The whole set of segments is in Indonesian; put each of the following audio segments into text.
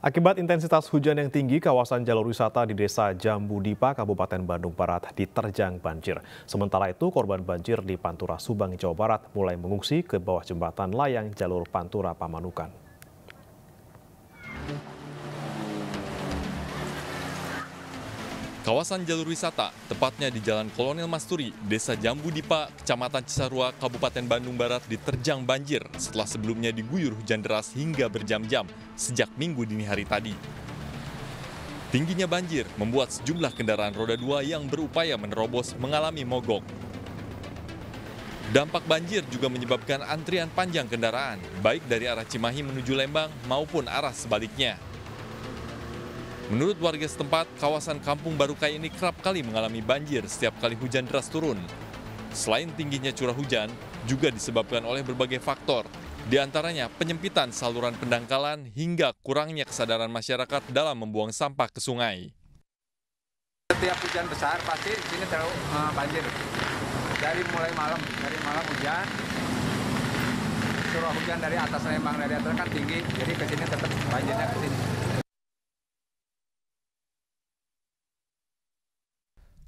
Akibat intensitas hujan yang tinggi, kawasan jalur wisata di Desa Jambu Dipa, Kabupaten Bandung Barat diterjang banjir. Sementara itu, korban banjir di Pantura, Subang, Jawa Barat mulai mengungsi ke bawah jembatan layang jalur Pantura Pamanukan. Kawasan jalur wisata, tepatnya di Jalan Kolonel Masturi, Desa Jambu Dipa, Kecamatan Cisarua, Kabupaten Bandung Barat diterjang banjir setelah sebelumnya diguyur hujan deras hingga berjam-jam sejak minggu dini hari tadi. Tingginya banjir membuat sejumlah kendaraan roda dua yang berupaya menerobos mengalami mogok. Dampak banjir juga menyebabkan antrian panjang kendaraan, baik dari arah Cimahi menuju Lembang maupun arah sebaliknya. Menurut warga setempat, kawasan Kampung Barukai ini kerap kali mengalami banjir setiap kali hujan deras turun. Selain tingginya curah hujan, juga disebabkan oleh berbagai faktor, di antaranya penyempitan saluran pendangkalan hingga kurangnya kesadaran masyarakat dalam membuang sampah ke sungai. Setiap hujan besar pasti di sini terlalu uh, banjir. Dari mulai malam, dari malam hujan, curah hujan dari atas Lembang dari atas kan tinggi, jadi ke sini tetap banjirnya ke sini.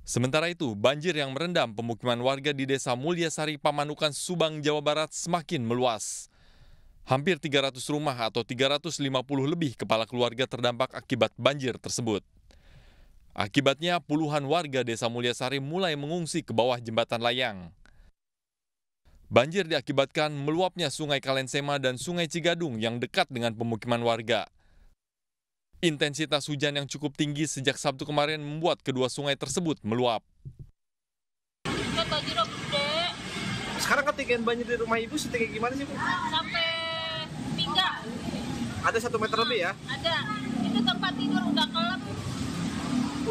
Sementara itu, banjir yang merendam pemukiman warga di Desa Mulyasari, Pamanukan, Subang, Jawa Barat semakin meluas. Hampir 300 rumah atau 350 lebih kepala keluarga terdampak akibat banjir tersebut. Akibatnya puluhan warga Desa Mulyasari mulai mengungsi ke bawah jembatan layang. Banjir diakibatkan meluapnya Sungai Kalensema dan Sungai Cigadung yang dekat dengan pemukiman warga. Intensitas hujan yang cukup tinggi sejak Sabtu kemarin membuat kedua sungai tersebut meluap. Sekarang ketinggian banjir di rumah ibu setinggi gimana sih bu? Sampai pinggang. Ada satu meter lebih ya? Nah, ada. Itu tempat tidur udah kelap.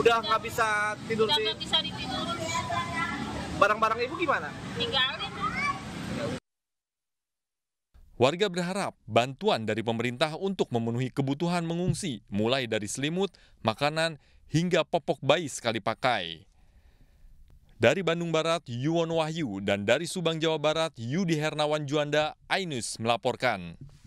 Udah nggak bisa tidur udah di. Udah nggak bisa ditidur. Barang-barang ibu gimana? Tinggalin. Warga berharap bantuan dari pemerintah untuk memenuhi kebutuhan mengungsi, mulai dari selimut, makanan, hingga popok bayi sekali pakai. Dari Bandung Barat, Yuwono Wahyu, dan dari Subang, Jawa Barat, Yudi Hernawan Juanda, Ainus melaporkan.